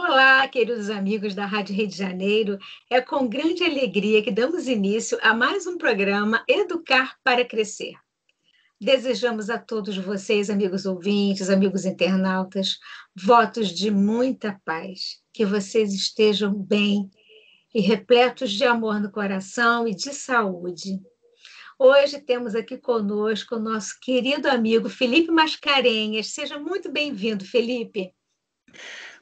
Olá, queridos amigos da Rádio Rio de Janeiro. É com grande alegria que damos início a mais um programa Educar para Crescer. Desejamos a todos vocês, amigos ouvintes, amigos internautas, votos de muita paz, que vocês estejam bem e repletos de amor no coração e de saúde. Hoje temos aqui conosco o nosso querido amigo Felipe Mascarenhas. Seja muito bem-vindo, Felipe.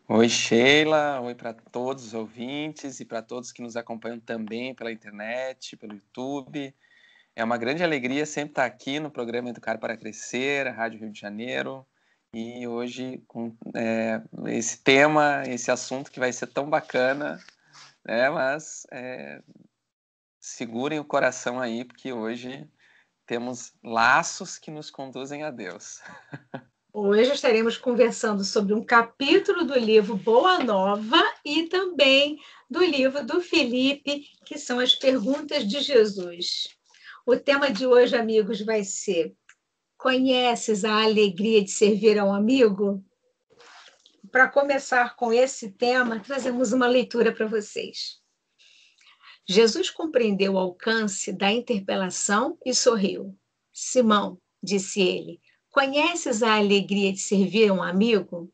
Oi, Sheila. Oi para todos os ouvintes e para todos que nos acompanham também pela internet, pelo YouTube. É uma grande alegria sempre estar aqui no programa Educar para Crescer, a Rádio Rio de Janeiro. E hoje, com é, esse tema, esse assunto que vai ser tão bacana, né? mas é, segurem o coração aí, porque hoje temos laços que nos conduzem a Deus. Hoje estaremos conversando sobre um capítulo do livro Boa Nova e também do livro do Felipe, que são as perguntas de Jesus. O tema de hoje, amigos, vai ser: Conheces a alegria de servir a um amigo? Para começar com esse tema, trazemos uma leitura para vocês. Jesus compreendeu o alcance da interpelação e sorriu. Simão, disse ele, Conheces a alegria de servir um amigo?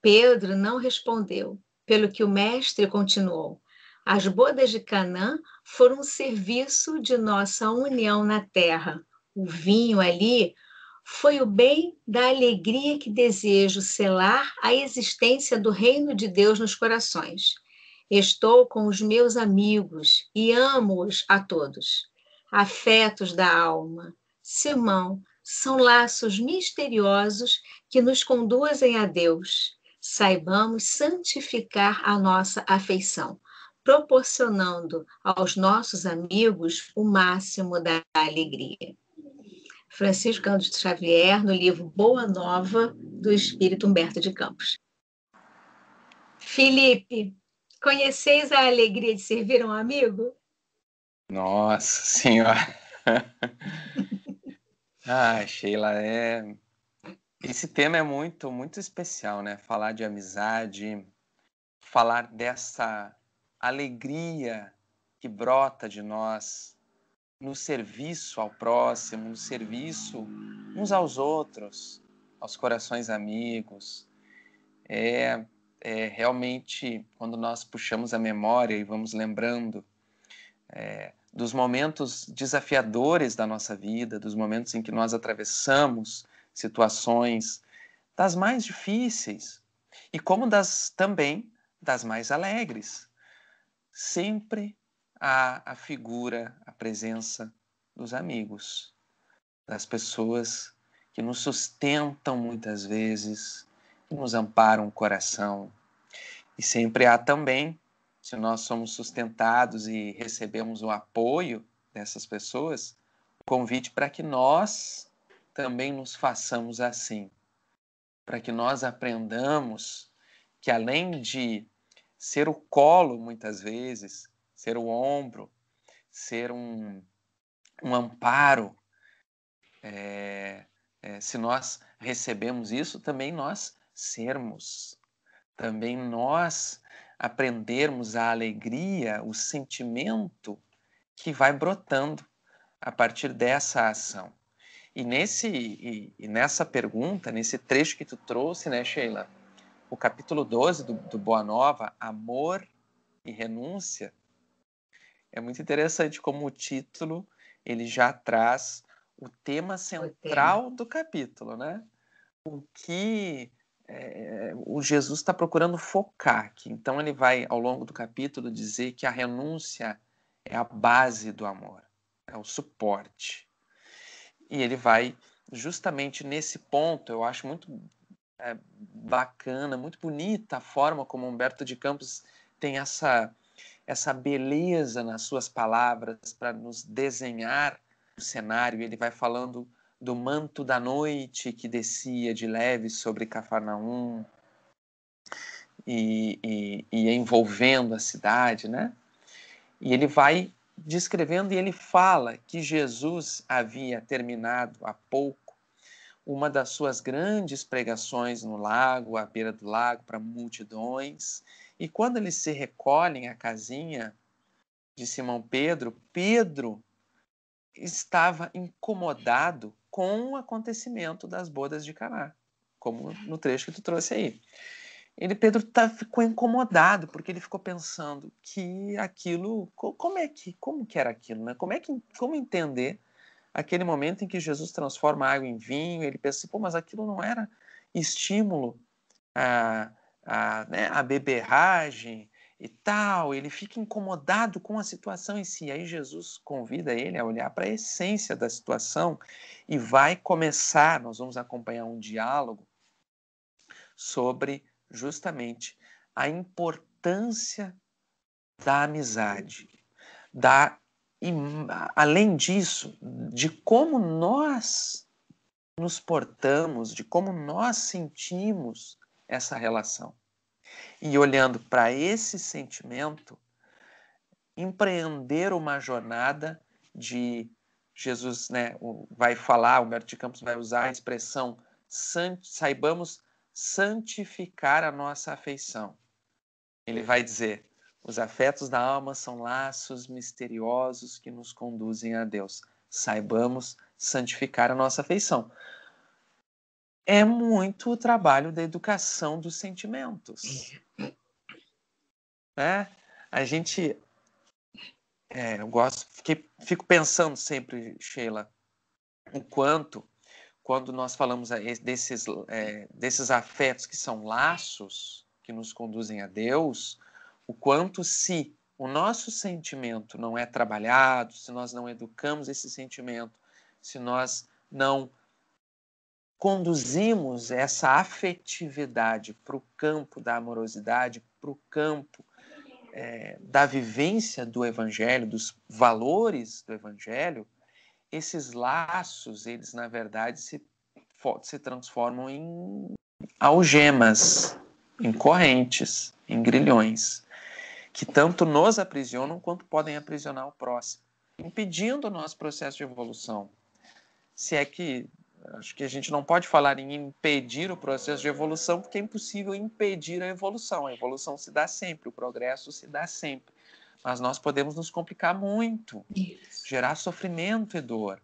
Pedro não respondeu, pelo que o mestre continuou. As bodas de Canaã foram um serviço de nossa união na terra. O vinho ali foi o bem da alegria que desejo selar a existência do reino de Deus nos corações. Estou com os meus amigos e amo-os a todos. Afetos da alma. Simão, são laços misteriosos que nos conduzem a Deus. Saibamos santificar a nossa afeição, proporcionando aos nossos amigos o máximo da alegria. Francisco Cândido Xavier, no livro Boa Nova, do Espírito Humberto de Campos. Felipe, conheceis a alegria de servir um amigo? Nossa Senhora! Ah, Sheila, é. Esse tema é muito, muito especial, né? Falar de amizade, falar dessa alegria que brota de nós no serviço ao próximo, no serviço uns aos outros, aos corações amigos. É, é realmente quando nós puxamos a memória e vamos lembrando é, dos momentos desafiadores da nossa vida, dos momentos em que nós atravessamos situações das mais difíceis e como das também das mais alegres. Sempre há a figura, a presença dos amigos, das pessoas que nos sustentam muitas vezes, que nos amparam o coração. E sempre há também se nós somos sustentados e recebemos o apoio dessas pessoas, o convite para que nós também nos façamos assim, para que nós aprendamos que além de ser o colo muitas vezes, ser o ombro, ser um, um amparo, é, é, se nós recebemos isso, também nós sermos, também nós aprendermos a alegria, o sentimento que vai brotando a partir dessa ação. E, nesse, e, e nessa pergunta, nesse trecho que tu trouxe, né, Sheila? O capítulo 12 do, do Boa Nova, Amor e Renúncia, é muito interessante como o título ele já traz o tema central o tema. do capítulo, né? O que é, é, o Jesus está procurando focar aqui. Então, ele vai, ao longo do capítulo, dizer que a renúncia é a base do amor, é o suporte. E ele vai, justamente nesse ponto, eu acho muito é, bacana, muito bonita a forma como Humberto de Campos tem essa, essa beleza nas suas palavras para nos desenhar o cenário. Ele vai falando do manto da noite que descia de leve sobre Cafarnaum e, e, e envolvendo a cidade, né? E ele vai descrevendo e ele fala que Jesus havia terminado há pouco uma das suas grandes pregações no lago, à beira do lago, para multidões. E quando eles se recolhem à casinha de Simão Pedro, Pedro estava incomodado com o acontecimento das bodas de Caná, como no trecho que tu trouxe aí. Ele Pedro tá, ficou incomodado porque ele ficou pensando que aquilo, como é que, como que era aquilo, né? Como é que, como entender aquele momento em que Jesus transforma água em vinho? Ele pensa, assim, pô, mas aquilo não era estímulo a, a, né, a beberragem, e tal, ele fica incomodado com a situação em si. Aí Jesus convida ele a olhar para a essência da situação e vai começar, nós vamos acompanhar um diálogo sobre justamente a importância da amizade, da e, além disso, de como nós nos portamos, de como nós sentimos essa relação. E olhando para esse sentimento, empreender uma jornada de Jesus, né, vai falar, Humberto de Campos vai usar a expressão saibamos santificar a nossa afeição. Ele vai dizer: os afetos da alma são laços misteriosos que nos conduzem a Deus. Saibamos santificar a nossa afeição é muito o trabalho da educação dos sentimentos. Né? A gente. É, eu gosto, fiquei, fico pensando sempre, Sheila, o quanto, quando nós falamos desses, é, desses afetos que são laços que nos conduzem a Deus, o quanto se o nosso sentimento não é trabalhado, se nós não educamos esse sentimento, se nós não conduzimos essa afetividade para o campo da amorosidade, para o campo é, da vivência do Evangelho, dos valores do Evangelho, esses laços, eles na verdade se, se transformam em algemas, em correntes, em grilhões, que tanto nos aprisionam quanto podem aprisionar o próximo, impedindo o nosso processo de evolução. Se é que acho que a gente não pode falar em impedir o processo de evolução, porque é impossível impedir a evolução. A evolução se dá sempre, o progresso se dá sempre. Mas nós podemos nos complicar muito, Isso. gerar sofrimento e dor.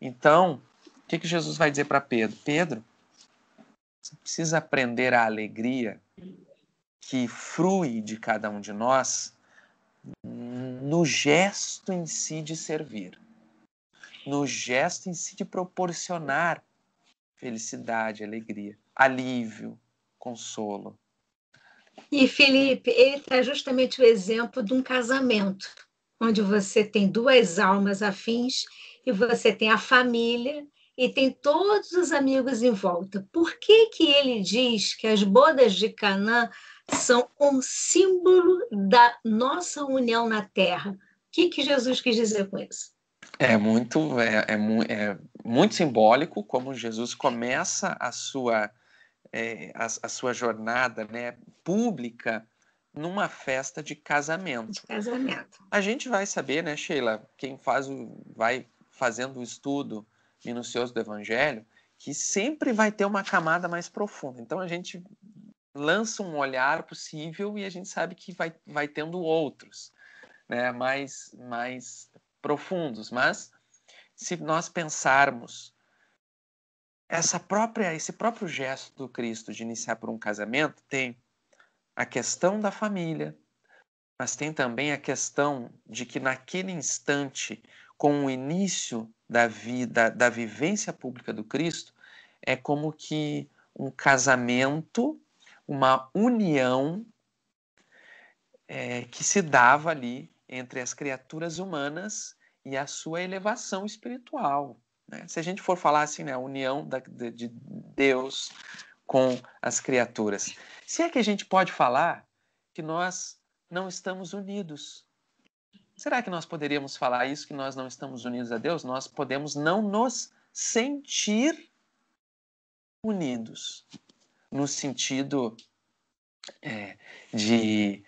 Então, o que, que Jesus vai dizer para Pedro? Pedro, você precisa aprender a alegria que frui de cada um de nós no gesto em si de servir no gesto em si de proporcionar felicidade, alegria, alívio, consolo. E Felipe, ele traz tá justamente o exemplo de um casamento, onde você tem duas almas afins e você tem a família e tem todos os amigos em volta. Por que que ele diz que as bodas de Canaã são um símbolo da nossa união na terra? O que que Jesus quis dizer com isso? É muito, é, é, é muito simbólico como Jesus começa a sua, é, a, a, sua jornada né, pública numa festa de casamento. De casamento. A gente vai saber, né, Sheila, quem faz o, vai fazendo o estudo minucioso do Evangelho, que sempre vai ter uma camada mais profunda. Então a gente lança um olhar possível e a gente sabe que vai, vai tendo outros, né, mais, mais profundos, mas se nós pensarmos essa própria esse próprio gesto do Cristo de iniciar por um casamento tem a questão da família, mas tem também a questão de que naquele instante, com o início da vida, da vivência pública do Cristo, é como que um casamento, uma união é, que se dava ali entre as criaturas humanas e a sua elevação espiritual. Né? Se a gente for falar assim, né, a união da, de, de Deus com as criaturas, se é que a gente pode falar que nós não estamos unidos. Será que nós poderíamos falar isso, que nós não estamos unidos a Deus? Nós podemos não nos sentir unidos, no sentido é, de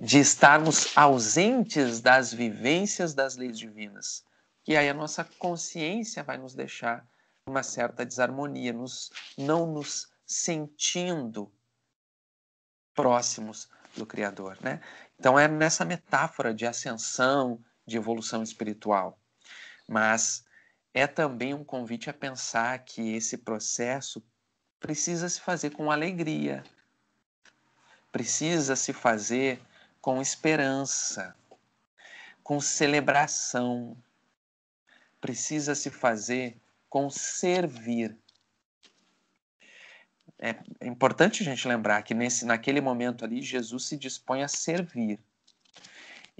de estarmos ausentes das vivências das leis divinas. E aí a nossa consciência vai nos deixar uma certa desarmonia, nos, não nos sentindo próximos do Criador. Né? Então é nessa metáfora de ascensão, de evolução espiritual. Mas é também um convite a pensar que esse processo precisa se fazer com alegria, precisa se fazer com esperança, com celebração, precisa se fazer com servir. É importante a gente lembrar que nesse, naquele momento ali, Jesus se dispõe a servir.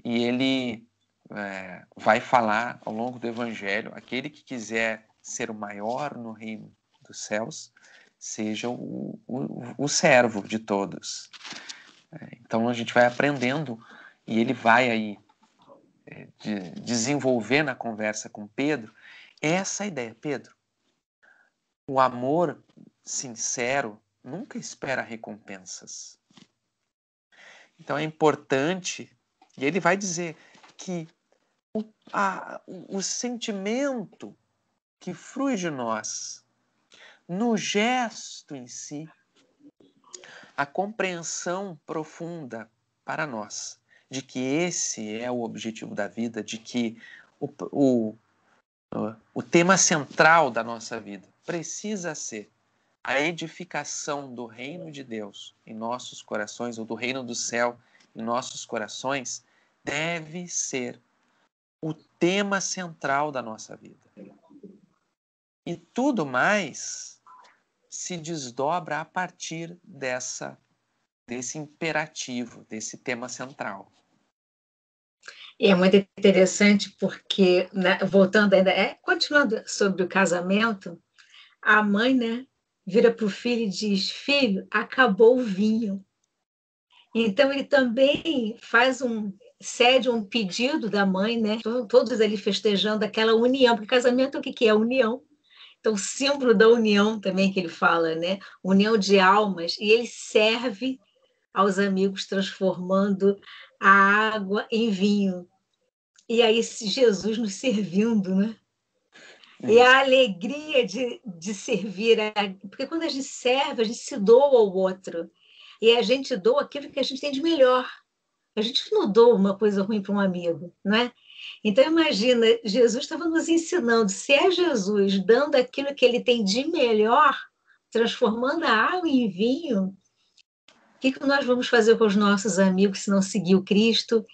E ele é, vai falar ao longo do Evangelho: aquele que quiser ser o maior no reino dos céus, seja o, o, o servo de todos. É, então a gente vai aprendendo e ele vai aí é, de desenvolver na conversa com Pedro essa ideia. Pedro, o amor sincero nunca espera recompensas. Então é importante, e ele vai dizer que o, a, o sentimento que frui de nós no gesto em si, a compreensão profunda para nós de que esse é o objetivo da vida, de que o, o, o tema central da nossa vida precisa ser a edificação do reino de Deus em nossos corações, ou do reino do céu em nossos corações, deve ser o tema central da nossa vida. E tudo mais se desdobra a partir dessa desse imperativo, desse tema central. E é muito interessante porque, né, voltando ainda, é, continuando sobre o casamento, a mãe né, vira para o filho e diz: Filho, acabou o vinho. Então, ele também faz um, cede um pedido da mãe, né? Todos ali festejando aquela união, porque casamento o que, que é? União. Então, símbolo da união também que ele fala, né? União de almas, e ele serve aos amigos transformando a água em vinho. E aí Jesus nos servindo, né? É. E a alegria de, de servir, a... porque quando a gente serve, a gente se doa ao outro. E a gente doa aquilo que a gente tem de melhor. A gente não doa uma coisa ruim para um amigo, não é? Então imagina, Jesus estava nos ensinando, se é Jesus dando aquilo que ele tem de melhor, transformando a água em vinho, o que, que nós vamos fazer com os nossos amigos se não seguir o Cristo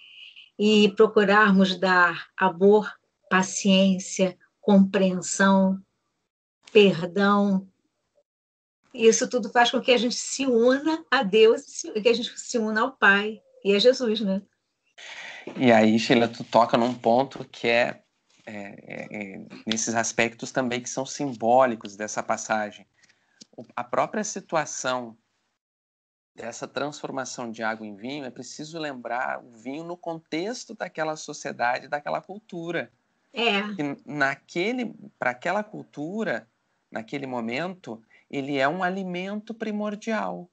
e procurarmos dar amor, paciência, compreensão, perdão? Isso tudo faz com que a gente se una a Deus, que a gente se una ao Pai e a Jesus, né? E aí, Sheila, tu toca num ponto que é, é, é, é nesses aspectos também que são simbólicos dessa passagem. A própria situação dessa transformação de água em vinho, é preciso lembrar o vinho no contexto daquela sociedade, daquela cultura. É. naquele, para aquela cultura, naquele momento, ele é um alimento primordial.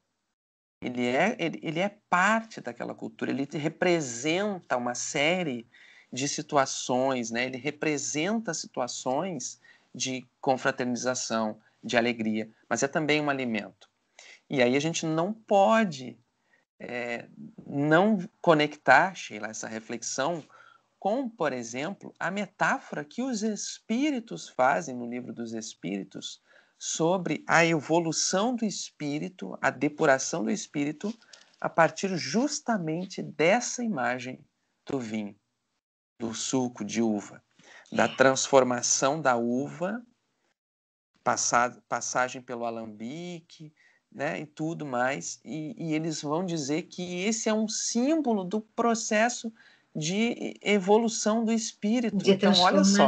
Ele é, ele, ele é parte daquela cultura, ele representa uma série de situações, né? ele representa situações de confraternização, de alegria, mas é também um alimento. E aí a gente não pode é, não conectar, Sheila, essa reflexão com, por exemplo, a metáfora que os espíritos fazem no livro dos Espíritos sobre a evolução do espírito, a depuração do espírito, a partir justamente dessa imagem do vinho, do suco de uva, da transformação da uva, passagem pelo alambique, né, e tudo mais, e, e, eles vão dizer que esse é um símbolo do processo de evolução do espírito. De então, olha só.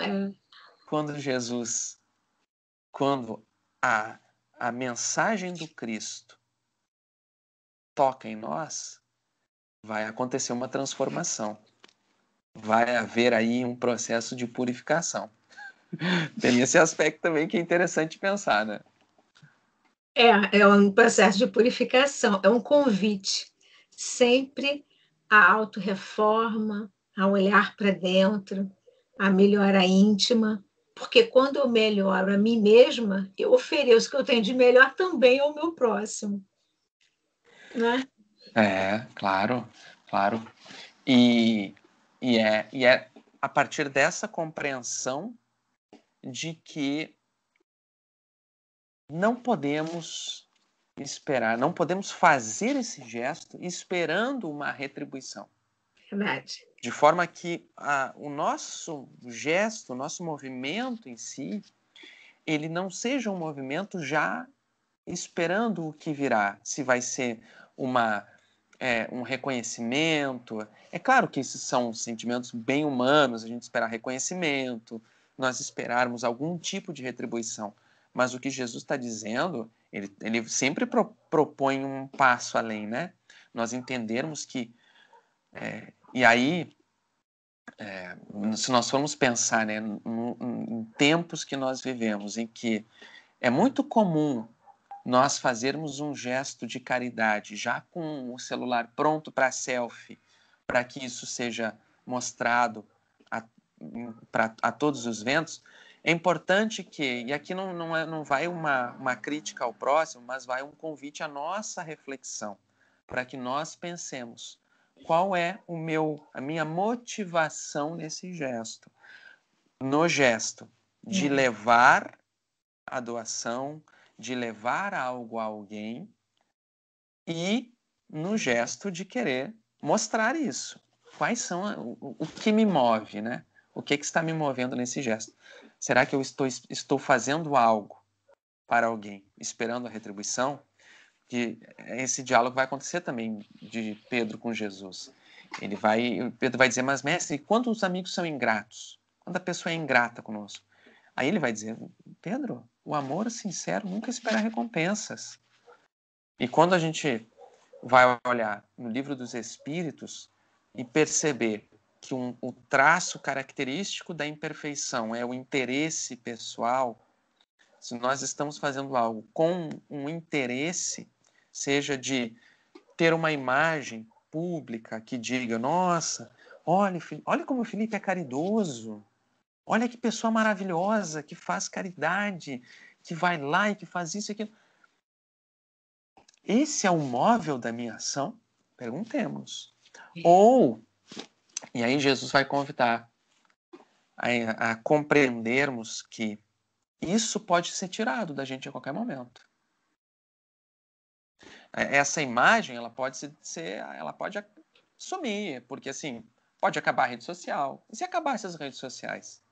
É. Quando Jesus quando a, a mensagem do Cristo toca em nós, vai acontecer uma transformação. Vai haver aí um processo de purificação. Tem esse aspecto também que é interessante pensar, né? É, é um processo de purificação, é um convite sempre à autorreforma, a olhar para dentro, a melhora íntima, porque quando eu melhoro a mim mesma, eu ofereço o que eu tenho de melhor também ao meu próximo. Né? É, claro, claro. E, e, é, e é a partir dessa compreensão de que não podemos esperar, não podemos fazer esse gesto esperando uma retribuição. Verdade de forma que a, o nosso gesto, o nosso movimento em si, ele não seja um movimento já esperando o que virá, se vai ser uma é, um reconhecimento. É claro que esses são sentimentos bem humanos, a gente esperar reconhecimento, nós esperarmos algum tipo de retribuição. Mas o que Jesus está dizendo, ele, ele sempre pro, propõe um passo além, né? Nós entendermos que é, e aí, é, se nós formos pensar né, em tempos que nós vivemos, em que é muito comum nós fazermos um gesto de caridade já com o celular pronto para selfie, para que isso seja mostrado a, pra, a todos os ventos, é importante que, e aqui não, não, é, não vai uma, uma crítica ao próximo, mas vai um convite à nossa reflexão, para que nós pensemos qual é o meu, a minha motivação nesse gesto, no gesto de uhum. levar a doação, de levar algo a alguém e no gesto de querer mostrar isso. Quais são a, o, o, que me move, né? O que, que está me movendo nesse gesto? Será que eu estou, estou fazendo algo para alguém, esperando a retribuição? que esse diálogo vai acontecer também de Pedro com Jesus. Ele vai, Pedro vai dizer, mas mestre, quando os amigos são ingratos, quando a pessoa é ingrata conosco, aí ele vai dizer, Pedro, o amor sincero nunca espera recompensas. E quando a gente vai olhar no livro dos Espíritos e perceber que um, o traço característico da imperfeição é o interesse pessoal, se nós estamos fazendo algo com um interesse, seja de ter uma imagem pública que diga: nossa, olha, olha como o Felipe é caridoso, olha que pessoa maravilhosa que faz caridade, que vai lá e que faz isso e aquilo. Esse é o móvel da minha ação? Perguntemos. Ou, e aí Jesus vai convidar a, a compreendermos que isso pode ser tirado da gente a qualquer momento. É, essa imagem ela pode ser, ela pode sumir, porque assim pode acabar a rede social. E se acabar essas redes sociais,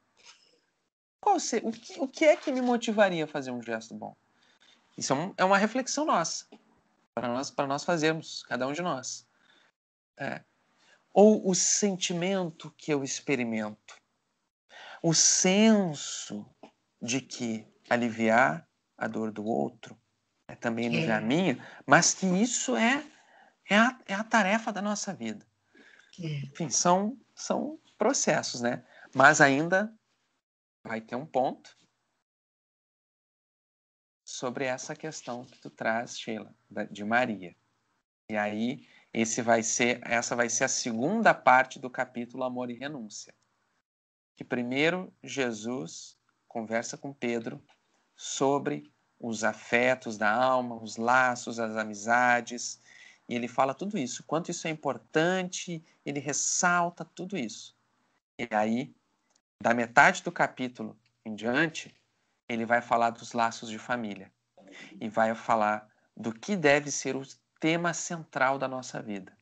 qual ser o, que, o que é que me motivaria a fazer um gesto bom? Isso é, um, é uma reflexão nossa para nós para nós fazermos cada um de nós. É. Ou o sentimento que eu experimento, o senso de que aliviar a dor do outro também no caminho, é. mas que isso é, é, a, é a tarefa da nossa vida. É. Enfim, são, são processos, né? Mas ainda vai ter um ponto sobre essa questão que tu traz, Sheila, de Maria. E aí esse vai ser, essa vai ser a segunda parte do capítulo Amor e Renúncia. Que primeiro Jesus conversa com Pedro sobre os afetos da alma, os laços, as amizades. E ele fala tudo isso, quanto isso é importante, ele ressalta tudo isso. E aí, da metade do capítulo em diante, ele vai falar dos laços de família e vai falar do que deve ser o tema central da nossa vida.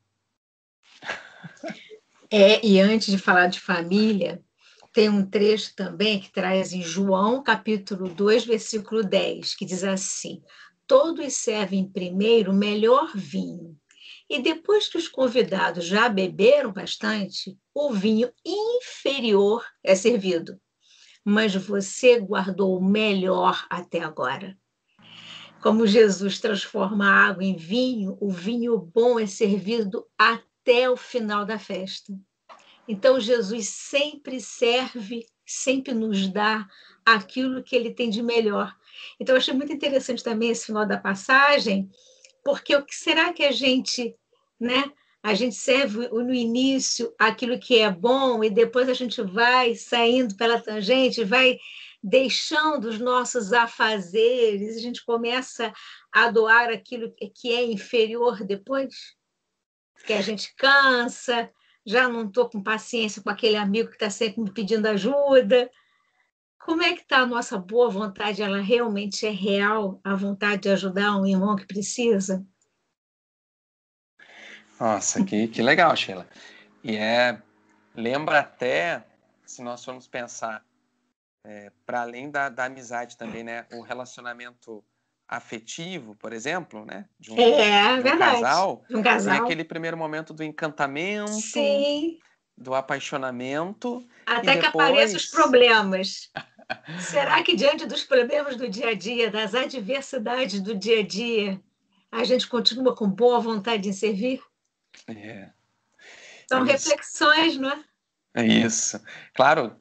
É, e antes de falar de família, tem um trecho também que traz em João, capítulo 2, versículo 10, que diz assim: Todos servem primeiro o melhor vinho, e depois que os convidados já beberam bastante, o vinho inferior é servido. Mas você guardou o melhor até agora. Como Jesus transforma a água em vinho, o vinho bom é servido até o final da festa. Então, Jesus sempre serve, sempre nos dá aquilo que ele tem de melhor. Então, eu achei muito interessante também esse final da passagem, porque o que será que a gente, né? A gente serve no início aquilo que é bom e depois a gente vai saindo pela tangente, vai deixando os nossos afazeres, a gente começa a doar aquilo que é inferior depois, que a gente cansa, já não estou com paciência com aquele amigo que está sempre me pedindo ajuda. Como é que está a nossa boa vontade? Ela realmente é real, a vontade de ajudar um irmão que precisa? Nossa, que, que legal, Sheila. E é, lembra até, se nós formos pensar, é, para além da, da amizade também, né, o relacionamento afetivo, por exemplo, né? De um, é, é de um casal. De um casal. Naquele aquele primeiro momento do encantamento. Sim. Do apaixonamento. Até que apareçam os problemas. Será que diante dos problemas do dia a dia, das adversidades do dia a dia, a gente continua com boa vontade em servir? É. São é reflexões, não é? É isso. Claro,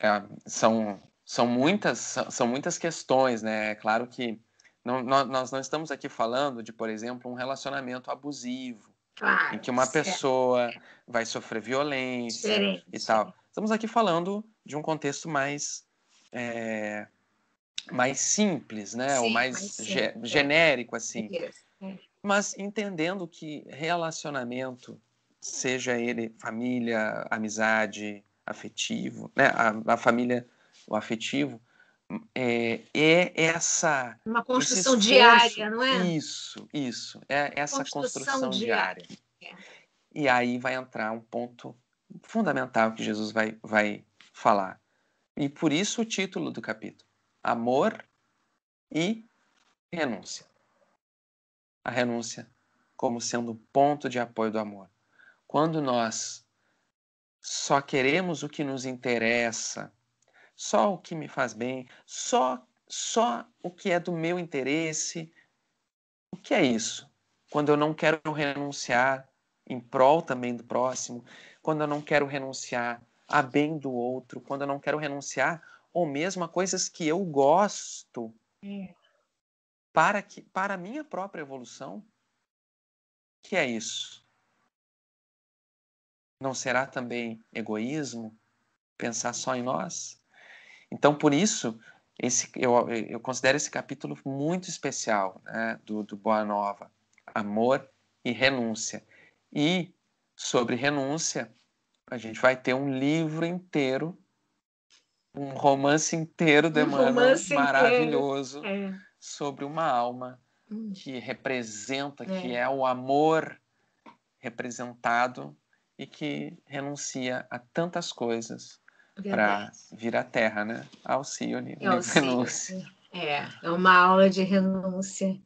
é, são, são, muitas, são muitas questões, né? É claro que não, nós não estamos aqui falando de, por exemplo, um relacionamento abusivo, claro, em que uma certo. pessoa é. vai sofrer violência Diferente. e tal. Estamos aqui falando de um contexto mais é, mais simples, né? Sim, Ou mais, mais ge é. genérico, assim. Sim. É. Mas entendendo que relacionamento, seja ele família, amizade, afetivo, né? A, a família, o afetivo, é, é essa uma construção diária, não é? Isso, isso é essa construção, construção diária. diária. É. E aí vai entrar um ponto fundamental que Jesus vai vai falar e por isso o título do capítulo: amor e renúncia. A renúncia como sendo o ponto de apoio do amor. Quando nós só queremos o que nos interessa, só o que me faz bem, só só o que é do meu interesse. O que é isso? Quando eu não quero renunciar em prol também do próximo, quando eu não quero renunciar a bem do outro, quando eu não quero renunciar ou mesmo a coisas que eu gosto para que para a minha própria evolução, o que é isso? Não será também egoísmo pensar só em nós? Então, por isso, esse, eu, eu considero esse capítulo muito especial né, do, do Boa Nova, amor e renúncia. E sobre renúncia, a gente vai ter um livro inteiro, um romance inteiro de um Emmanuel, maravilhoso, é. sobre uma alma que representa, é. que é o amor representado e que renuncia a tantas coisas para vir à Terra, né? Alcione, é renúncia. É, é uma aula de renúncia.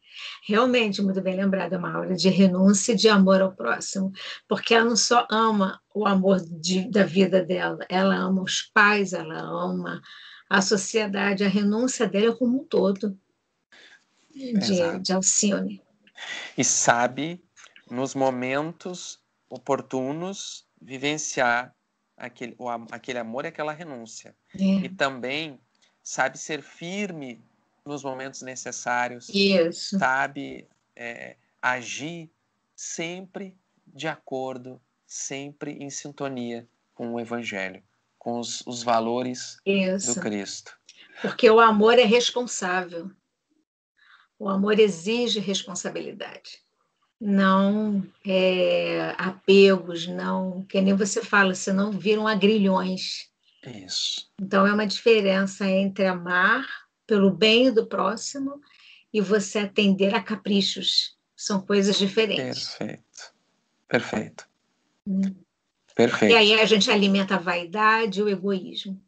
Realmente, muito bem lembrado, é uma aula de renúncia e de amor ao próximo. Porque ela não só ama o amor de, da vida dela, ela ama os pais, ela ama a sociedade, a renúncia dela como um todo. De, de Alcione. E sabe, nos momentos oportunos, vivenciar aquele, o, aquele amor e aquela renúncia. Sim. É. E também sabe ser firme nos momentos necessários, Isso. sabe é, agir sempre de acordo, sempre em sintonia com o Evangelho, com os, os valores Isso. do Cristo. Porque o amor é responsável. O amor exige responsabilidade não é, apegos, não, que nem você fala, não viram agrilhões. Isso. Então é uma diferença entre amar pelo bem do próximo e você atender a caprichos. São coisas diferentes. Perfeito. Perfeito. Hum. Perfeito. E aí a gente alimenta a vaidade, o egoísmo.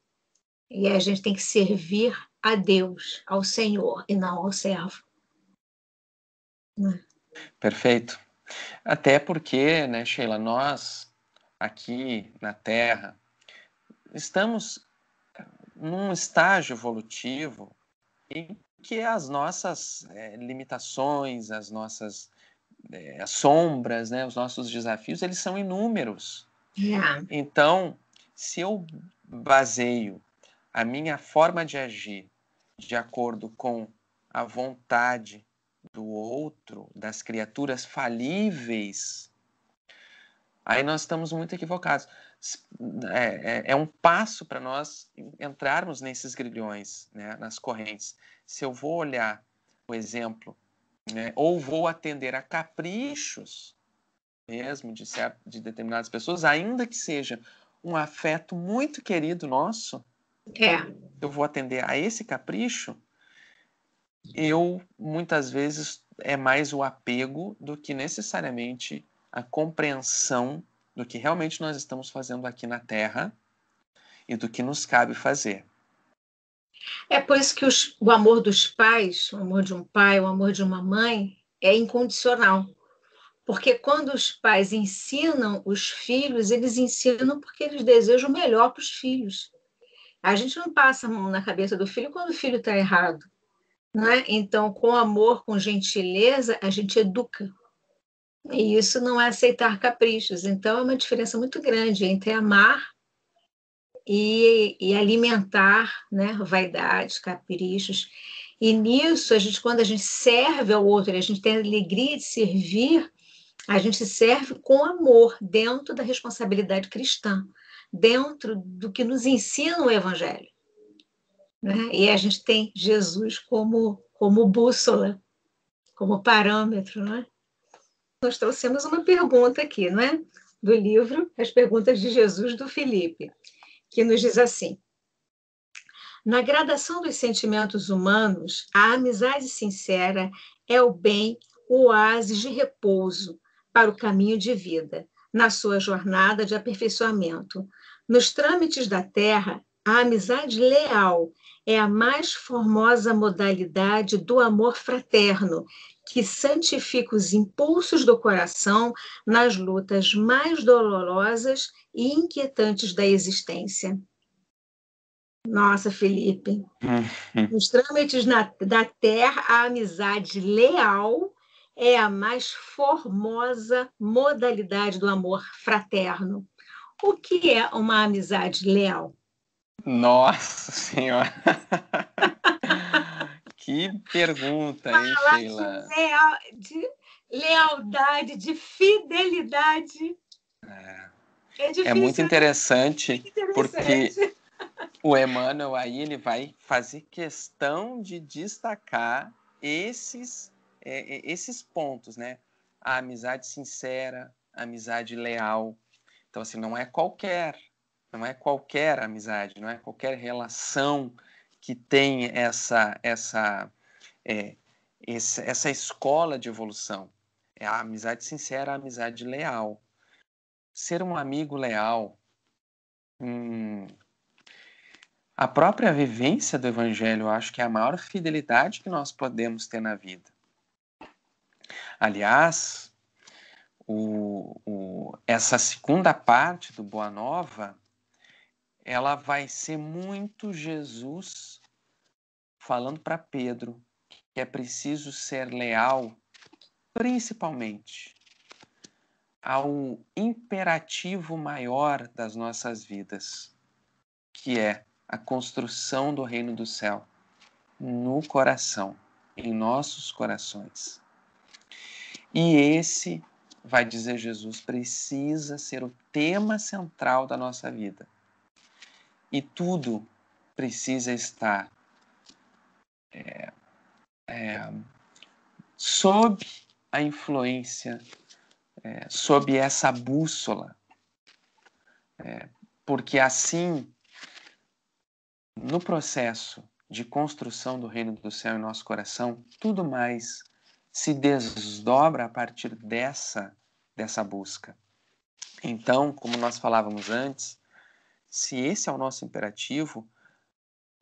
E a gente tem que servir a Deus, ao Senhor, e não ao servo. Né? Perfeito. Até porque, né, Sheila, nós aqui na Terra estamos num estágio evolutivo em que as nossas é, limitações, as nossas é, sombras, né, os nossos desafios, eles são inúmeros. Yeah. Então, se eu baseio a minha forma de agir de acordo com a vontade do outro, das criaturas falíveis, aí nós estamos muito equivocados. É, é, é um passo para nós entrarmos nesses grilhões, né, nas correntes. Se eu vou olhar o exemplo, né, ou vou atender a caprichos mesmo de, de determinadas pessoas, ainda que seja um afeto muito querido nosso, é. eu vou atender a esse capricho, eu muitas vezes é mais o apego do que necessariamente a compreensão do que realmente nós estamos fazendo aqui na Terra e do que nos cabe fazer. É por isso que os, o amor dos pais, o amor de um pai, o amor de uma mãe, é incondicional. Porque quando os pais ensinam os filhos, eles ensinam porque eles desejam o melhor para os filhos. A gente não passa a mão na cabeça do filho quando o filho está errado. É? Então, com amor, com gentileza, a gente educa. E isso não é aceitar caprichos. Então, é uma diferença muito grande entre amar e, e alimentar né? vaidades, caprichos. E nisso, a gente, quando a gente serve ao outro, a gente tem a alegria de servir, a gente serve com amor, dentro da responsabilidade cristã, dentro do que nos ensina o Evangelho. Né? E a gente tem Jesus como, como bússola, como parâmetro. Né? Nós trouxemos uma pergunta aqui, não é? do livro As Perguntas de Jesus do Felipe, que nos diz assim: Na gradação dos sentimentos humanos, a amizade sincera é o bem, o oásis de repouso para o caminho de vida, na sua jornada de aperfeiçoamento. Nos trâmites da terra, a amizade leal é a mais formosa modalidade do amor fraterno, que santifica os impulsos do coração nas lutas mais dolorosas e inquietantes da existência. Nossa, Felipe. Uhum. Nos trâmites na, da terra, a amizade leal é a mais formosa modalidade do amor fraterno. O que é uma amizade leal? Nossa Senhora! que pergunta, hein, Falar Sheila? De, leal, de lealdade, de fidelidade. É. É, é difícil, né? é, muito interessante, interessante, porque o Emmanuel aí ele vai fazer questão de destacar esses, é, é, esses pontos, né? A amizade sincera, a amizade leal. Então, assim, não é qualquer não é qualquer amizade, não é qualquer relação que tem essa essa é, esse, essa escola de evolução. É a amizade sincera, a amizade leal. Ser um amigo leal. Hum, a própria vivência do Evangelho, eu acho que é a maior fidelidade que nós podemos ter na vida. Aliás, o, o, essa segunda parte do Boa Nova ela vai ser muito Jesus falando para Pedro que é preciso ser leal, principalmente ao imperativo maior das nossas vidas, que é a construção do reino do céu no coração, em nossos corações. E esse, vai dizer Jesus, precisa ser o tema central da nossa vida e tudo precisa estar é, é, sob a influência, é, sob essa bússola, é, porque assim, no processo de construção do reino do céu em nosso coração, tudo mais se desdobra a partir dessa dessa busca. Então, como nós falávamos antes, se esse é o nosso imperativo,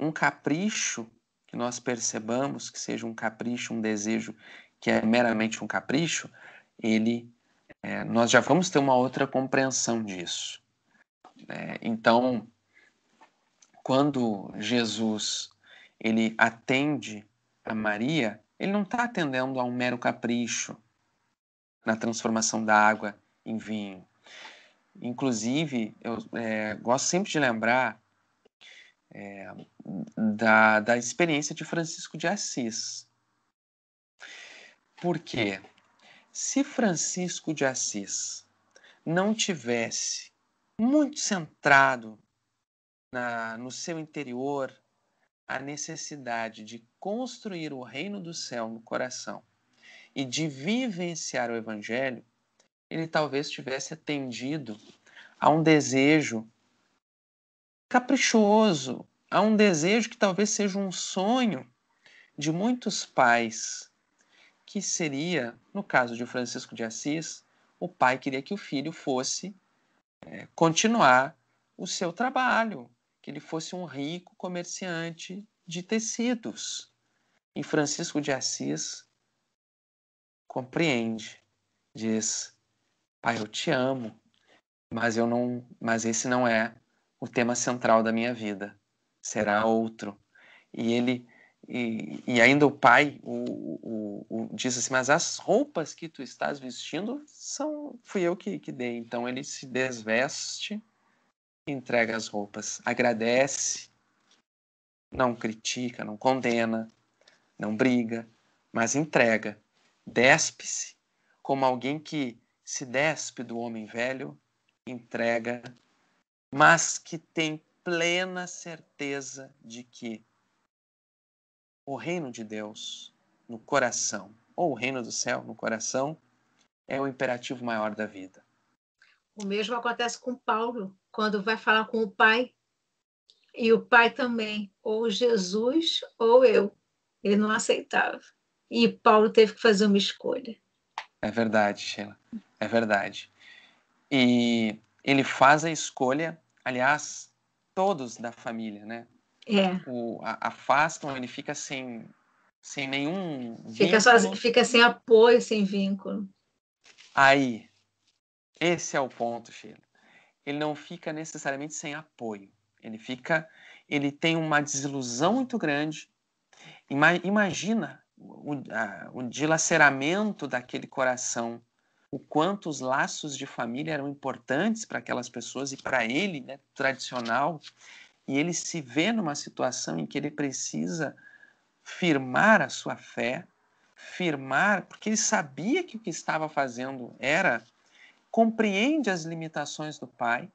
um capricho que nós percebamos que seja um capricho, um desejo que é meramente um capricho, ele é, nós já vamos ter uma outra compreensão disso. É, então, quando Jesus ele atende a Maria, ele não está atendendo a um mero capricho na transformação da água em vinho. Inclusive, eu é, gosto sempre de lembrar é, da, da experiência de Francisco de Assis. Porque se Francisco de Assis não tivesse muito centrado na, no seu interior a necessidade de construir o reino do céu no coração e de vivenciar o evangelho, ele talvez tivesse atendido a um desejo caprichoso, a um desejo que talvez seja um sonho de muitos pais, que seria, no caso de Francisco de Assis, o pai queria que o filho fosse é, continuar o seu trabalho, que ele fosse um rico comerciante de tecidos. E Francisco de Assis compreende, diz: Pai, eu te amo, mas eu não, mas esse não é o tema central da minha vida. Será outro. E ele e, e ainda o pai o, o, o, diz assim, mas as roupas que tu estás vestindo são fui eu que, que dei. Então ele se desveste, entrega as roupas, agradece, não critica, não condena, não briga, mas entrega, despe-se como alguém que se despe do homem velho, entrega, mas que tem plena certeza de que o reino de Deus no coração, ou o reino do céu no coração, é o imperativo maior da vida. O mesmo acontece com Paulo, quando vai falar com o Pai. E o Pai também, ou Jesus ou eu. Ele não aceitava. E Paulo teve que fazer uma escolha. É verdade, Sheila. É verdade. E ele faz a escolha, aliás, todos da família, né? É. O, a, afastam, ele fica sem, sem nenhum. Fica, fica sem apoio, sem vínculo. Aí, esse é o ponto, Sheila. Ele não fica necessariamente sem apoio. Ele fica, ele tem uma desilusão muito grande. Imagina o, a, o dilaceramento daquele coração, o quanto os laços de família eram importantes para aquelas pessoas e para ele, né, tradicional, e ele se vê numa situação em que ele precisa firmar a sua fé, firmar, porque ele sabia que o que estava fazendo era compreende as limitações do pai,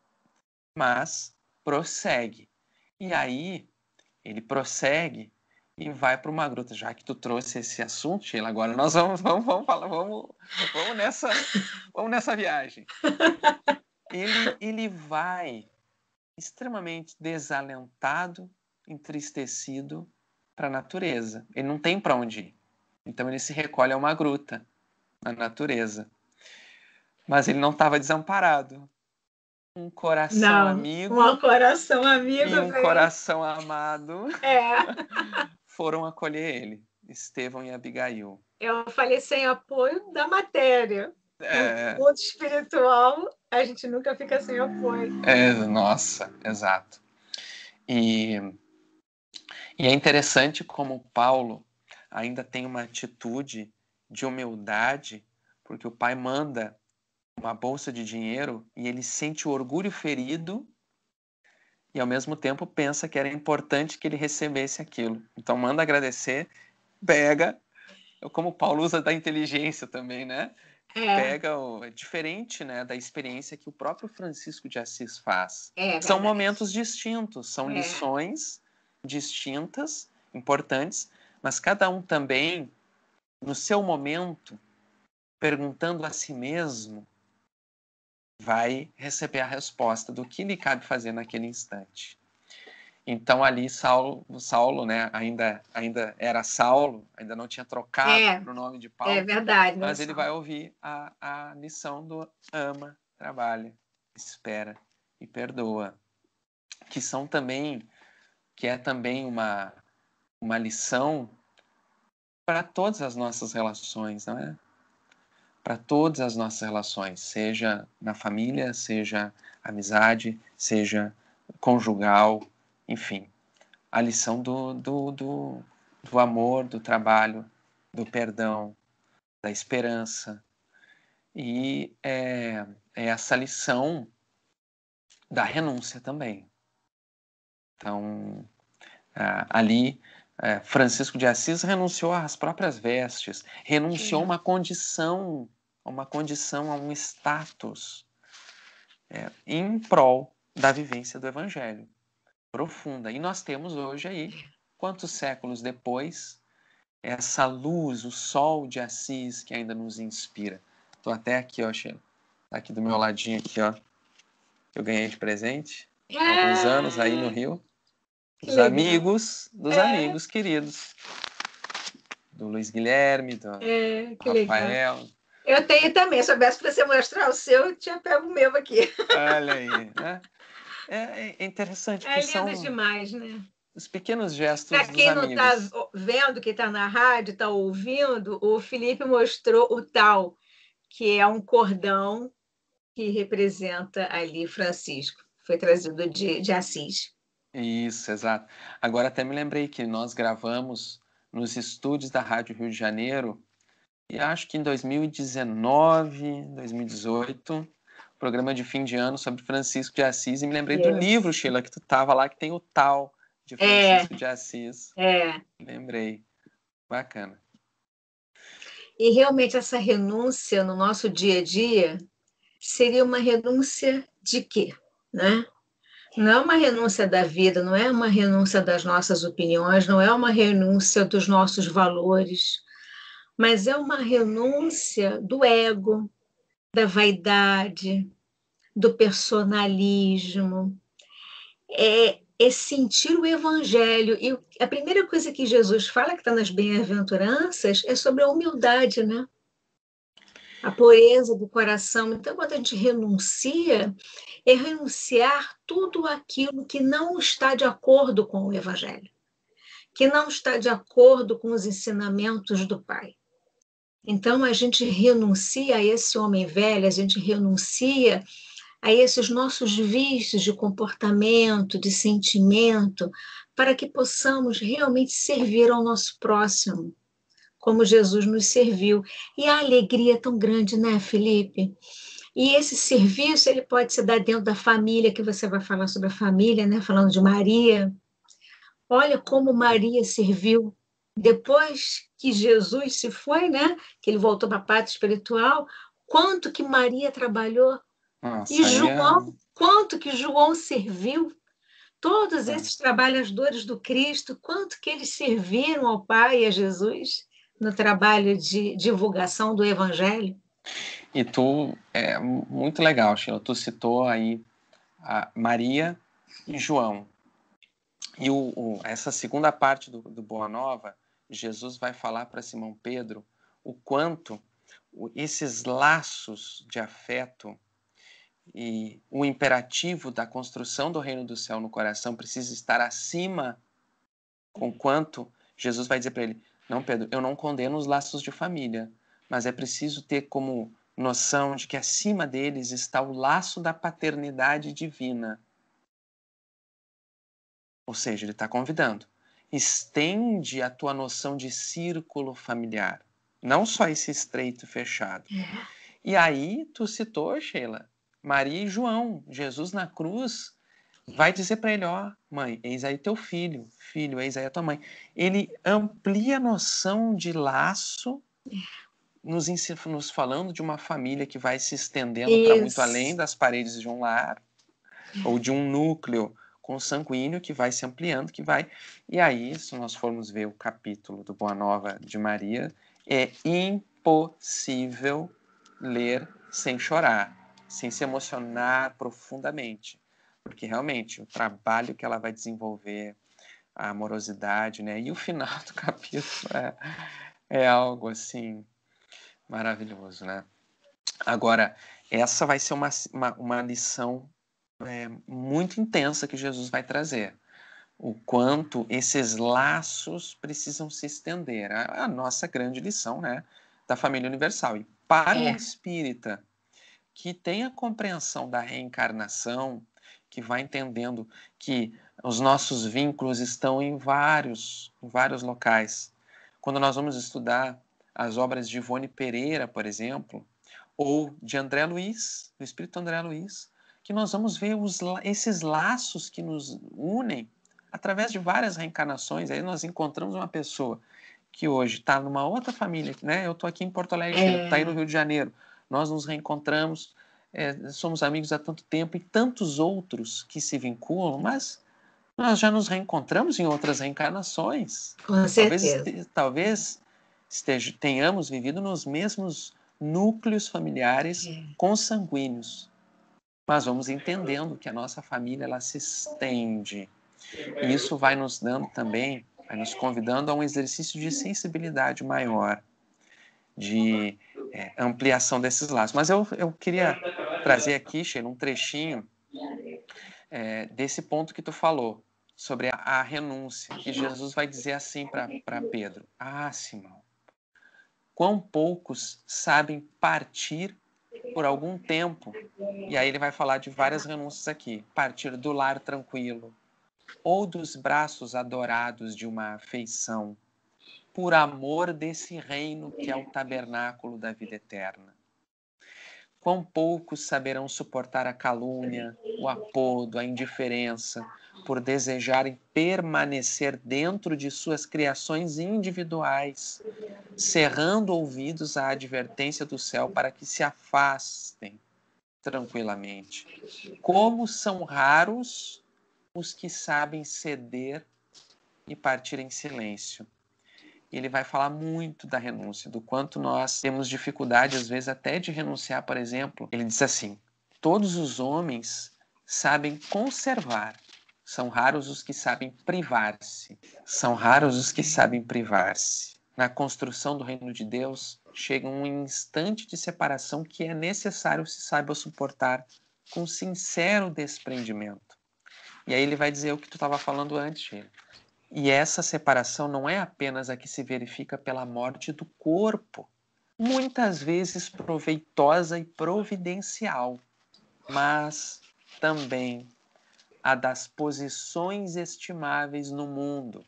mas prossegue. E aí ele prossegue e vai para uma gruta. Já que tu trouxe esse assunto, Sheila, agora nós vamos, vamos, vamos falar, vamos, vamos nessa, vamos nessa viagem. Ele, ele vai extremamente desalentado, entristecido para a natureza. Ele não tem para onde ir. Então ele se recolhe a uma gruta na natureza. Mas ele não estava desamparado. Um coração não, amigo. Um coração amigo. E um véio. coração amado. É. foram acolher ele, Estevão e Abigail. Eu falei sem apoio da matéria. É... mundo espiritual, a gente nunca fica sem apoio. É, nossa, exato. E, e é interessante como Paulo ainda tem uma atitude de humildade, porque o pai manda uma bolsa de dinheiro e ele sente o orgulho ferido e ao mesmo tempo pensa que era importante que ele recebesse aquilo. Então manda agradecer, pega, é como o Paulo usa da inteligência também, né? É. Pega o é diferente, né, da experiência que o próprio Francisco de Assis faz. É, são momentos distintos, são é. lições distintas, importantes, mas cada um também no seu momento perguntando a si mesmo vai receber a resposta do que lhe cabe fazer naquele instante. Então ali Saulo, Saulo, né, ainda ainda era Saulo, ainda não tinha trocado é, o nome de Paulo. É verdade. Mas ele vai ouvir a, a lição do ama, trabalha, espera e perdoa, que são também que é também uma uma lição para todas as nossas relações, não é? para todas as nossas relações, seja na família, seja amizade, seja conjugal, enfim. A lição do, do, do, do amor, do trabalho, do perdão, da esperança. E é, é essa lição da renúncia também. Então, ali é, Francisco de Assis renunciou às próprias vestes, renunciou a uma condição, a uma condição, a um status, é, em prol da vivência do Evangelho profunda. E nós temos hoje aí, quantos séculos depois, essa luz, o sol de Assis que ainda nos inspira. Estou até aqui, ó, Sheila. Tá aqui do meu ladinho aqui, ó. Eu ganhei de presente. Alguns anos aí no é. Rio. Os Legal. amigos dos é. amigos queridos. Do Luiz Guilherme, do é, Rafael. Legal. Eu tenho também. Se soubesse que você mostrar o seu, eu tinha pego o meu aqui. Olha aí. Né? É, é interessante. É lindo são... demais, né? os pequenos gestos Para quem não está vendo, que está na rádio, está ouvindo, o Felipe mostrou o tal, que é um cordão que representa ali Francisco. Foi trazido de, de Assis. Isso, exato. Agora até me lembrei que nós gravamos nos estúdios da Rádio Rio de Janeiro, e acho que em 2019, 2018, programa de fim de ano sobre Francisco de Assis, e me lembrei do livro, Sheila, que tu tava lá, que tem o tal de é. Francisco é. de Assis. É. Lembrei. Bacana. E realmente essa renúncia no nosso dia a dia seria uma renúncia de quê, né? não é uma renúncia da vida, não é uma renúncia das nossas opiniões, não é uma renúncia dos nossos valores, mas é uma renúncia do ego, da vaidade, do personalismo. É, é sentir o evangelho. E a primeira coisa que Jesus fala, que está nas bem-aventuranças, é sobre a humildade, né? a pureza do coração. Então, quando a gente renuncia, é renunciar tudo aquilo que não está de acordo com o Evangelho, que não está de acordo com os ensinamentos do Pai. Então, a gente renuncia a esse homem velho, a gente renuncia a esses nossos vícios de comportamento, de sentimento, para que possamos realmente servir ao nosso próximo como Jesus nos serviu. E a alegria é tão grande, né, Felipe? E esse serviço ele pode se dar dentro da família, que você vai falar sobre a família, né? Falando de Maria. Olha como Maria serviu. Depois que Jesus se foi, né? Que ele voltou para a parte espiritual, quanto que Maria trabalhou? Nossa, e é João, é... quanto que João serviu? Todos é. esses trabalhadores do Cristo, quanto que eles serviram ao Pai e a Jesus? no trabalho de divulgação do Evangelho? E tu, é muito legal, Sheila, tu citou aí a Maria e João. E o, o, essa segunda parte do, do Boa Nova, Jesus vai falar para Simão Pedro o quanto esses laços de afeto e o imperativo da construção do reino do céu no coração precisa estar acima com quanto Jesus vai dizer para ele não, Pedro, eu não condeno os laços de família, mas é preciso ter como noção de que acima deles está o laço da paternidade divina. Ou seja, ele está convidando. Estende a tua noção de círculo familiar, não só esse estreito fechado. É. E aí, tu citou, Sheila, Maria e João. Jesus na cruz vai dizer para ele: ó, oh, mãe, eis aí teu filho, filho, eis aí a tua mãe. Ele amplia a noção de laço, é. nos, nos falando de uma família que vai se estendendo para muito além das paredes de um lar é. ou de um núcleo consanguíneo que vai se ampliando, que vai. E aí, se nós formos ver o capítulo do Boa Nova de Maria, é impossível ler sem chorar, sem se emocionar profundamente porque realmente o trabalho que ela vai desenvolver, a amorosidade, né? E o final do capítulo é, é algo assim maravilhoso, né? Agora, essa vai ser uma, uma, uma lição é, muito intensa que Jesus vai trazer. O quanto esses laços precisam se estender. A, a nossa grande lição, né? Da família universal. E para é. o espírita que tem a compreensão da reencarnação, que vai entendendo que os nossos vínculos estão em vários, em vários locais. Quando nós vamos estudar as obras de Ivone Pereira, por exemplo, ou de André Luiz, do Espírito André Luiz, que nós vamos ver os, esses laços que nos unem através de várias reencarnações. Aí nós encontramos uma pessoa que hoje está numa outra família, né? Eu estou aqui em Porto Alegre, é. está aí no Rio de Janeiro. Nós nos reencontramos, é, somos amigos há tanto tempo e tantos outros que se vinculam, mas nós já nos reencontramos em outras reencarnações. Com talvez, certeza. Talvez esteja, tenhamos vivido nos mesmos núcleos familiares é. consanguíneos, mas vamos entendendo que a nossa família ela se estende. E isso vai nos dando também, vai nos convidando a um exercício de sensibilidade maior, de é, ampliação desses laços. Mas eu, eu queria trazer aqui, Sheila, um trechinho é, desse ponto que tu falou, sobre a, a renúncia. E Jesus vai dizer assim para Pedro: Ah, Simão, quão poucos sabem partir por algum tempo. E aí ele vai falar de várias renúncias aqui: partir do lar tranquilo, ou dos braços adorados de uma afeição, por amor desse reino que é o tabernáculo da vida eterna. Quão poucos saberão suportar a calúnia, o apodo, a indiferença, por desejarem permanecer dentro de suas criações individuais, cerrando ouvidos à advertência do céu para que se afastem tranquilamente. Como são raros os que sabem ceder e partir em silêncio e ele vai falar muito da renúncia, do quanto nós temos dificuldade, às vezes, até de renunciar, por exemplo. Ele diz assim: todos os homens sabem conservar, são raros os que sabem privar-se. São raros os que sabem privar-se. Na construção do reino de Deus, chega um instante de separação que é necessário se saiba suportar com sincero desprendimento. E aí ele vai dizer o que tu estava falando antes, e essa separação não é apenas a que se verifica pela morte do corpo, muitas vezes proveitosa e providencial, mas também a das posições estimáveis no mundo.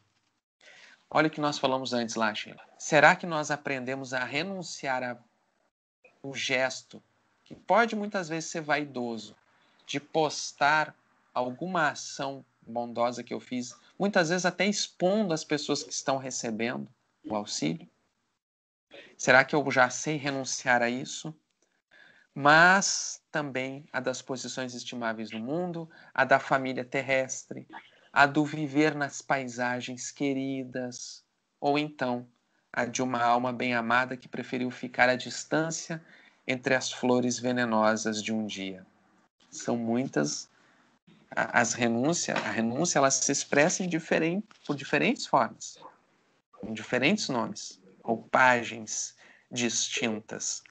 Olha o que nós falamos antes lá, Sheila. Será que nós aprendemos a renunciar a gesto, que pode muitas vezes ser vaidoso, de postar alguma ação bondosa que eu fiz muitas vezes até expondo as pessoas que estão recebendo o auxílio? Será que eu já sei renunciar a isso? Mas também a das posições estimáveis no mundo, a da família terrestre, a do viver nas paisagens queridas, ou então a de uma alma bem amada que preferiu ficar à distância entre as flores venenosas de um dia. São muitas a, as renúncia, a renúncia ela se expressa diferente, por diferentes formas, em diferentes nomes, roupagens distintas.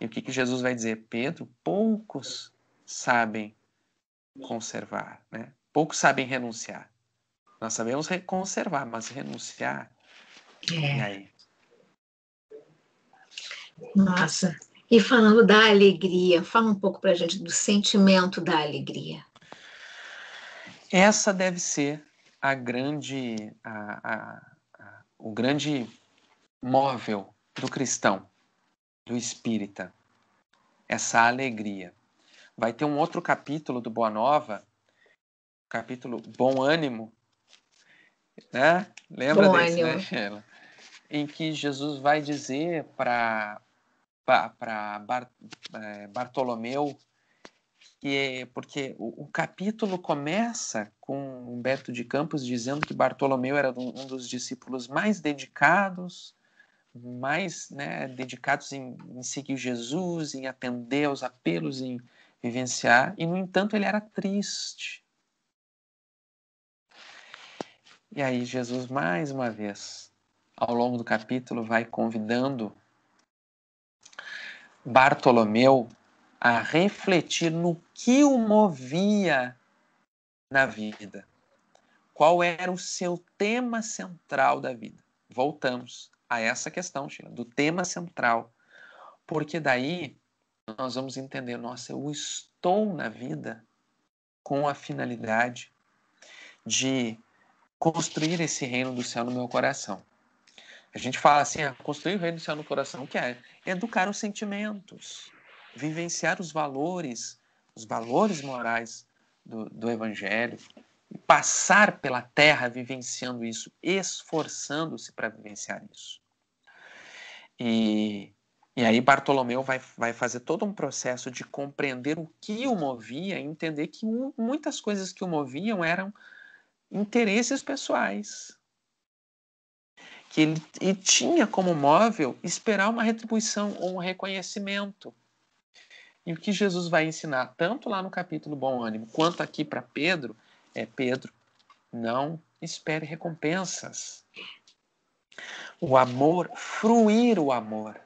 E o que, que Jesus vai dizer? Pedro, poucos sabem conservar, né? poucos sabem renunciar. Nós sabemos conservar, mas renunciar. É. E aí? Nossa, e falando da alegria, fala um pouco para a gente do sentimento da alegria. Essa deve ser a grande, a, a, a, o grande móvel do cristão, do espírita, essa alegria. Vai ter um outro capítulo do Boa Nova, capítulo Bom Ânimo, né? Lembra Bom desse, né, ânimo. né, Sheila? Em que Jesus vai dizer para Bar, é, Bartolomeu que porque o, o, capítulo começa com Humberto de Campos dizendo que Bartolomeu era um, um dos discípulos mais dedicados, mais né, dedicados em, em, seguir Jesus, em atender aos apelos, em vivenciar, e no entanto ele era triste. E aí Jesus mais uma vez, ao longo do capítulo, vai convidando Bartolomeu a refletir no que o movia na vida. Qual era o seu tema central da vida? Voltamos a essa questão, Sheila, do tema central. Porque daí nós vamos entender, nossa, eu estou na vida com a finalidade de construir esse reino do céu no meu coração. A gente fala assim, ah, construir o reino do céu no coração, que é educar os sentimentos, vivenciar os valores, os valores morais do, do Evangelho, e passar pela terra vivenciando isso, esforçando-se para vivenciar isso. E, e aí Bartolomeu vai, vai fazer todo um processo de compreender o que o movia, entender que muitas coisas que o moviam eram interesses pessoais. Que ele, ele tinha como móvel esperar uma retribuição ou um reconhecimento. E o que Jesus vai ensinar, tanto lá no capítulo Bom Ânimo, quanto aqui para Pedro, é: Pedro, não espere recompensas. O amor, fruir o amor.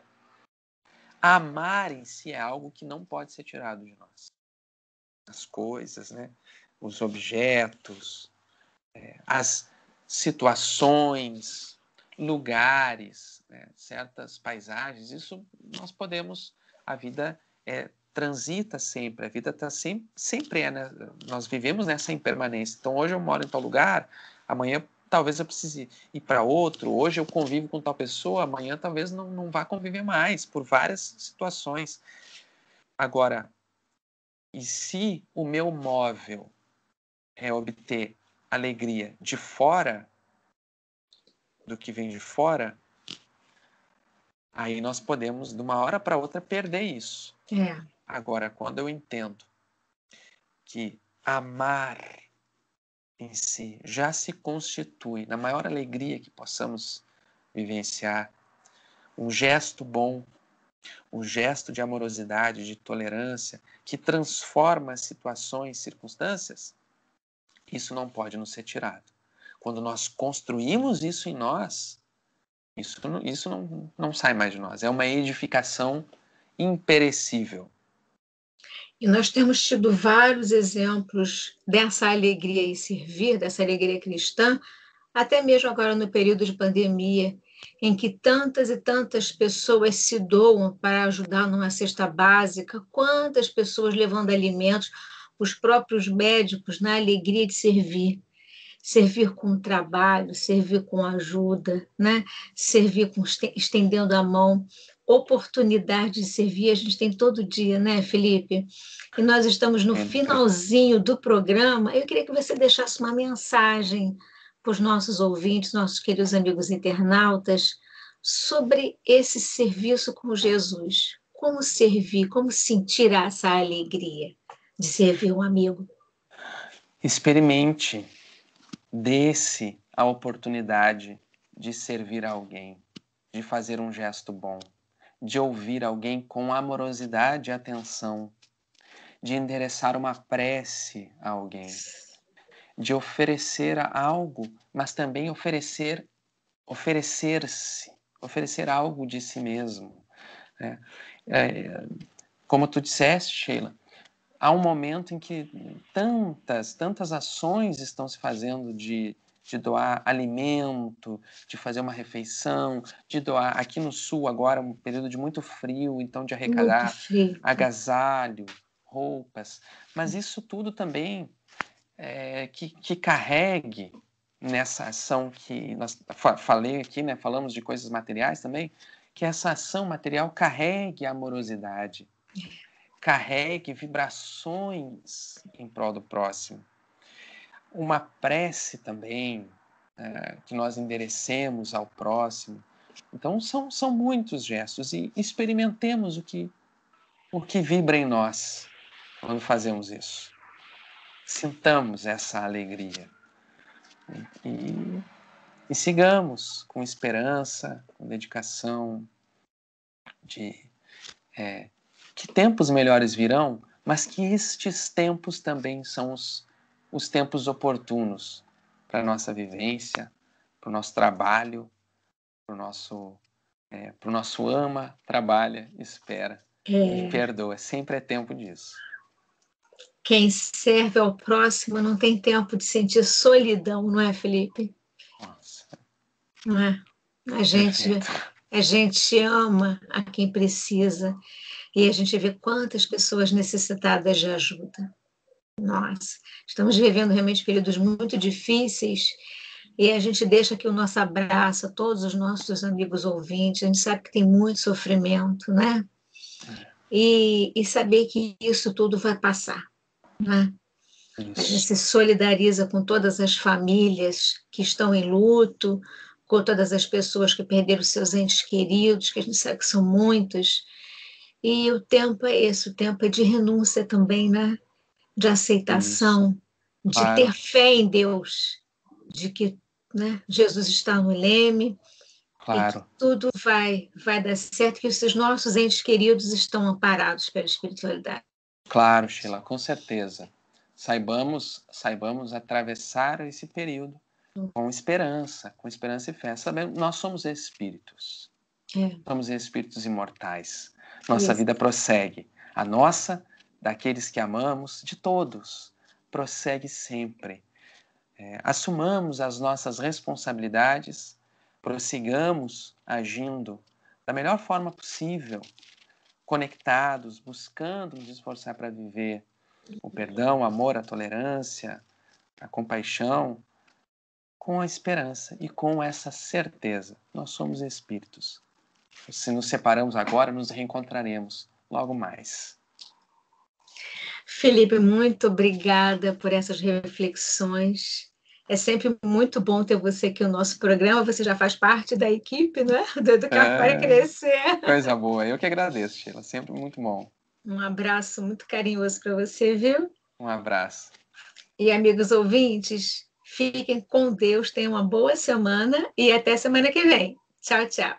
Amar em si é algo que não pode ser tirado de nós. As coisas, né? os objetos, é, as situações, lugares, né? certas paisagens, isso nós podemos, a vida é transita sempre, a vida está sempre, sempre é, né? nós vivemos nessa impermanência. Então hoje eu moro em tal lugar, amanhã talvez eu precise ir para outro, hoje eu convivo com tal pessoa, amanhã talvez não, não vá conviver mais, por várias situações. Agora, e se o meu móvel é obter alegria de fora, do que vem de fora, aí nós podemos, de uma hora para outra, perder isso. É. Agora, quando eu entendo que amar em si já se constitui na maior alegria que possamos vivenciar, um gesto bom, um gesto de amorosidade, de tolerância, que transforma situações, circunstâncias, isso não pode nos ser tirado. Quando nós construímos isso em nós, isso, isso não, não sai mais de nós. É uma edificação imperecível. E nós temos tido vários exemplos dessa alegria em servir, dessa alegria cristã, até mesmo agora no período de pandemia, em que tantas e tantas pessoas se doam para ajudar numa cesta básica, quantas pessoas levando alimentos, os próprios médicos na alegria de servir. Servir com trabalho, servir com ajuda, né? servir com estendendo a mão oportunidade de servir a gente tem todo dia, né, Felipe? E nós estamos no é, é. finalzinho do programa. Eu queria que você deixasse uma mensagem para os nossos ouvintes, nossos queridos amigos internautas, sobre esse serviço com Jesus. Como servir, como sentir essa alegria de servir um amigo? Experimente, desse a oportunidade de servir alguém, de fazer um gesto bom de ouvir alguém com amorosidade e atenção, de endereçar uma prece a alguém, de oferecer algo, mas também oferecer oferecer-se, oferecer algo de si mesmo. Né? É, como tu disseste, Sheila, há um momento em que tantas, tantas ações estão se fazendo de de doar alimento, de fazer uma refeição, de doar. Aqui no sul, agora, é um período de muito frio, então de arrecadar agasalho, roupas. Mas isso tudo também é, que, que carregue nessa ação que nós falei aqui, né? Falamos de coisas materiais também, que essa ação material carregue amorosidade, é. carregue vibrações em prol do próximo uma prece também é, que nós enderecemos ao próximo. Então são, são muitos gestos e experimentemos o que o que vibra em nós quando fazemos isso. Sintamos essa alegria e, e sigamos com esperança, com dedicação. De é, que tempos melhores virão, mas que estes tempos também são os os tempos oportunos para a nossa vivência, para o nosso trabalho, para o nosso, é, nosso ama, trabalha, espera é. e perdoa. Sempre é tempo disso. Quem serve ao próximo não tem tempo de sentir solidão, não é, Felipe? Nossa. Não é? A gente, a gente ama a quem precisa e a gente vê quantas pessoas necessitadas de ajuda. Nós estamos vivendo realmente períodos muito difíceis e a gente deixa aqui o nosso abraço a todos os nossos amigos ouvintes. A gente sabe que tem muito sofrimento, né? E, e saber que isso tudo vai passar, né? Isso. A gente se solidariza com todas as famílias que estão em luto, com todas as pessoas que perderam seus entes queridos, que a gente sabe que são muitos. E o tempo é esse, o tempo é de renúncia também, né? de aceitação, Isso. de Pai. Ah, ter é. fé em Deus, de que né, Jesus está no leme. Claro. E que tudo vai, vai dar certo, que os nossos entes queridos estão amparados pela espiritualidade. Claro, Sheila, com certeza. Saibamos, saibamos atravessar esse período com esperança, com esperança e fé. Sabemos, nós somos espíritos. É. Somos espíritos imortais. Nossa Isso. vida prossegue. A nossa daqueles que amamos, de todos, prossegue sempre. É, assumamos as nossas responsabilidades, prossigamos agindo da melhor forma possível, conectados, buscando nos esforçar para viver o perdão, o amor, a tolerância, a compaixão, com a esperança e com essa certeza. Nós somos espíritos. Se nos separamos agora, nos reencontraremos logo mais. Felipe, muito obrigada por essas reflexões. É sempre muito bom ter você aqui no nosso programa. Você já faz parte da equipe, né? é? Do Educar é... para Crescer. Coisa boa. Eu que agradeço, Sheila. Sempre muito bom. Um abraço muito carinhoso para você, viu? Um abraço. E amigos ouvintes, fiquem com Deus, tenham uma boa semana e até semana que vem. Tchau, tchau.